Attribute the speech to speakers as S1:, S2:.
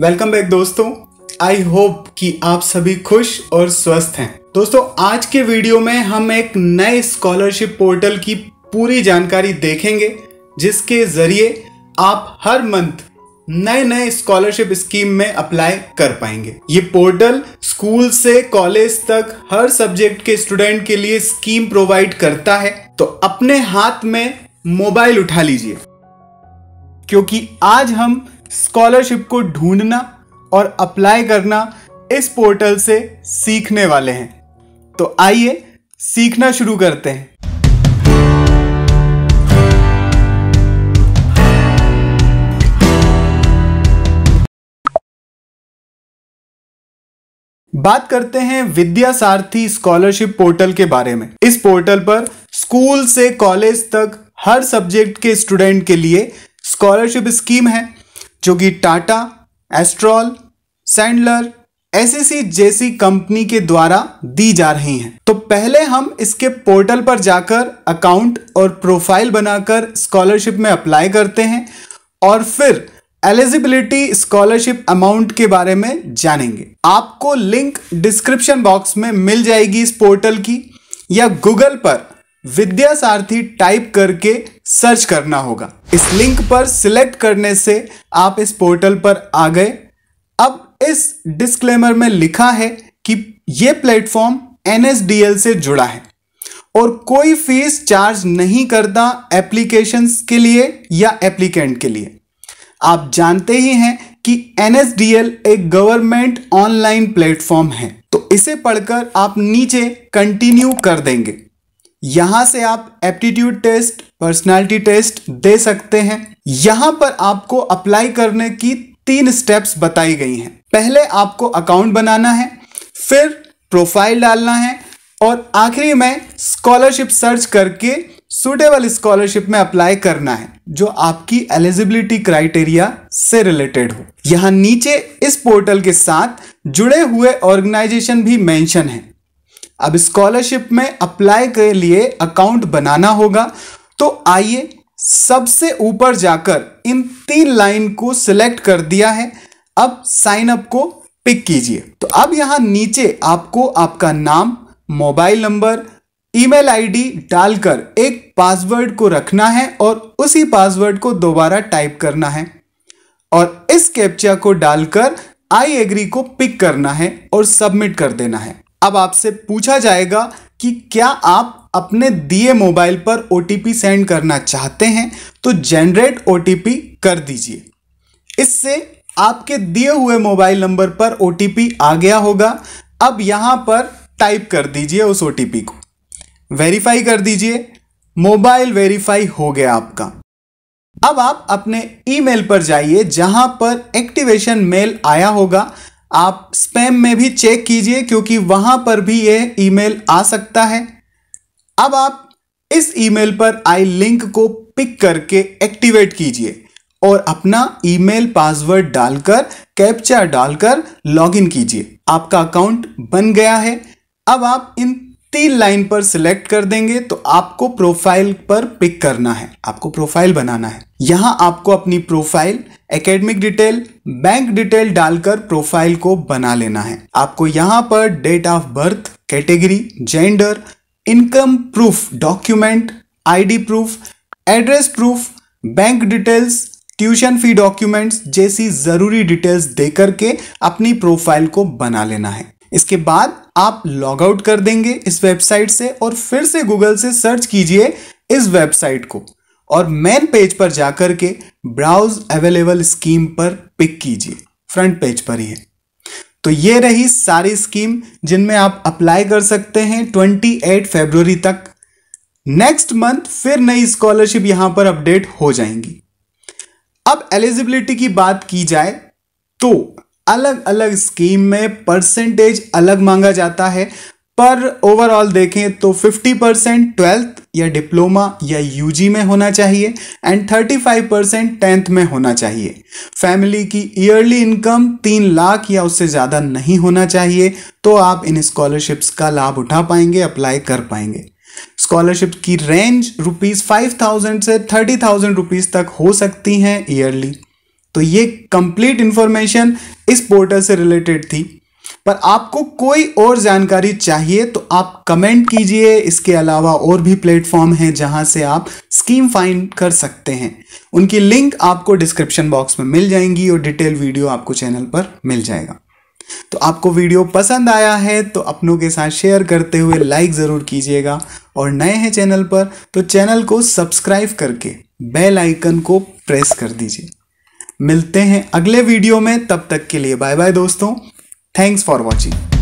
S1: welcome back दोस्तों I hope कि आप सभी खुश और स्वस्थ हैं दोस्तों आज के वीडियो में हम एक नए स्कॉलरशिप पोर्टल की पूरी जानकारी देखेंगे जिसके जरिए आप हर मंथ नए नए स्कॉलरशिप स्कीम में अप्लाई कर पाएंगे ये पोर्टल स्कूल से कॉलेज तक हर सब्जेक्ट के स्टूडेंट के लिए स्कीम प्रोवाइड करता है तो अपने हाथ में मोबाइल उठा लीजिए क्योंकि आज हम स्कॉलरशिप को ढूंढना और अप्लाई करना इस पोर्टल से सीखने वाले हैं तो आइए सीखना शुरू करते हैं बात करते हैं विद्या सारथी स्कॉलरशिप पोर्टल के बारे में इस पोर्टल पर स्कूल से कॉलेज तक हर सब्जेक्ट के स्टूडेंट के लिए स्कॉलरशिप स्कीम है जो कि टाटा एस्ट्रॉल सैंडलर एसएससी जैसी कंपनी के द्वारा दी जा रही हैं तो पहले हम इसके पोर्टल पर जाकर अकाउंट और प्रोफाइल बनाकर स्कॉलरशिप में अप्लाई करते हैं और फिर एलिजिबिलिटी स्कॉलरशिप अमाउंट के बारे में जानेंगे आपको लिंक डिस्क्रिप्शन बॉक्स में मिल जाएगी इस पोर्टल की या गूगल पर विद्यासारथी टाइप करके सर्च करना होगा इस लिंक पर सिलेक्ट करने से आप इस पोर्टल पर आ गए अब इस डिस्क्लेमर में लिखा है कि यह प्लेटफॉर्म एनएसडीएल से जुड़ा है और कोई फीस चार्ज नहीं करता एप्लीकेशंस के लिए या एप्लीकेंट के लिए आप जानते ही हैं कि एनएसडीएल एक गवर्नमेंट ऑनलाइन प्लेटफॉर्म है तो इसे पढ़कर आप नीचे कंटिन्यू कर देंगे यहां से आप एप्टीट्यूड टेस्ट पर्सनालिटी टेस्ट दे सकते हैं यहां पर आपको अप्लाई करने की तीन स्टेप्स बताई गई हैं पहले आपको अकाउंट बनाना है फिर प्रोफाइल डालना है और आखिरी में स्कॉलरशिप सर्च करके सुटेबल स्कॉलरशिप में अप्लाई करना है जो आपकी एलिजिबिलिटी क्राइटेरिया से रिलेटेड हो यहाँ नीचे इस पोर्टल के साथ जुड़े हुए ऑर्गेनाइजेशन भी मेंशन है अब स्कॉलरशिप में अप्लाई के लिए अकाउंट बनाना होगा तो आइए सबसे ऊपर जाकर इन तीन लाइन को सिलेक्ट कर दिया है अब साइन अप को पिक कीजिए तो अब यहाँ नीचे आपको आपका नाम मोबाइल नंबर ईमेल आईडी डालकर एक पासवर्ड को रखना है और उसी पासवर्ड को दोबारा टाइप करना है और इस कैप्चा को डालकर आई एग्री को पिक करना है और सबमिट कर देना है अब आपसे पूछा जाएगा कि क्या आप अपने दिए मोबाइल पर ओ सेंड करना चाहते हैं तो जनरेट ओ कर दीजिए इससे आपके दिए हुए मोबाइल नंबर पर ओ आ गया होगा अब यहाँ पर टाइप कर दीजिए उस ओ को वेरीफाई कर दीजिए मोबाइल वेरीफाई हो गया आपका अब आप अपने ईमेल पर जाइए जहां पर एक्टिवेशन मेल आया होगा आप स्पैम में भी चेक कीजिए क्योंकि वहां पर भी ये ईमेल आ सकता है अब आप इस ईमेल पर आई लिंक को पिक करके एक्टिवेट कीजिए और अपना ईमेल पासवर्ड डालकर कैप्चा डालकर लॉगिन कीजिए आपका अकाउंट बन गया है अब आप इन तीन लाइन पर सिलेक्ट कर देंगे तो आपको प्रोफाइल पर पिक करना है आपको प्रोफाइल बनाना है यहां आपको अपनी profile academic detail bank detail डालकर प्रोफाइल को बना लेना है आपको यहां पर date of birth category gender income proof document ID proof address proof bank details tuition fee documents जैसी ज़रूरी डिटेल्स देकर के अपनी प्रोफाइल को बना लेना है इसके बाद आप लॉग आउट कर देंगे इस वेबसाइट से और फिर से गूगल से सर्च कीजिए इस वेबसाइट को और मेन पेज पर जाकर के ब्राउज अवेलेबल स्कीम पर पिक कीजिए फ्रंट पेज पर ही है तो ये रही सारी स्कीम जिनमें आप अप्लाई कर सकते हैं 28 फरवरी तक नेक्स्ट मंथ फिर नई स्कॉलरशिप यहां पर अपडेट हो जाएंगी अब एलिजिबिलिटी की बात की जाए तो अलग अलग स्कीम में परसेंटेज अलग मांगा जाता है पर ओवरऑल देखें तो 50 परसेंट ट्वेल्थ या डिप्लोमा या यूजी में होना चाहिए एंड 35 परसेंट टेंथ में होना चाहिए फैमिली की ईयरली इनकम तीन लाख या उससे ज़्यादा नहीं होना चाहिए तो आप इन स्कॉलरशिप्स का लाभ उठा पाएंगे अप्लाई कर पाएंगे स्कॉलरशिप की रेंज रुपीज़ फाइव थाउजेंड से थर्टी थाउजेंड रुपीज़ तक हो सकती हैं ईयरली तो ये कंप्लीट इंफॉर्मेशन इस पोर्टल से रिलेटेड थी पर आपको कोई और जानकारी चाहिए तो आप कमेंट कीजिए इसके अलावा और भी प्लेटफॉर्म हैं जहां से आप स्कीम फाइंड कर सकते हैं उनकी लिंक आपको डिस्क्रिप्शन बॉक्स में मिल जाएंगी और डिटेल वीडियो आपको चैनल पर मिल जाएगा तो आपको वीडियो पसंद आया है तो अपनों के साथ शेयर करते हुए लाइक ज़रूर कीजिएगा और नए हैं चैनल पर तो चैनल को सब्सक्राइब करके बेल आइकन को प्रेस कर दीजिए मिलते हैं अगले वीडियो में तब तक के लिए बाय बाय दोस्तों थैंक्स फॉर वॉचिंग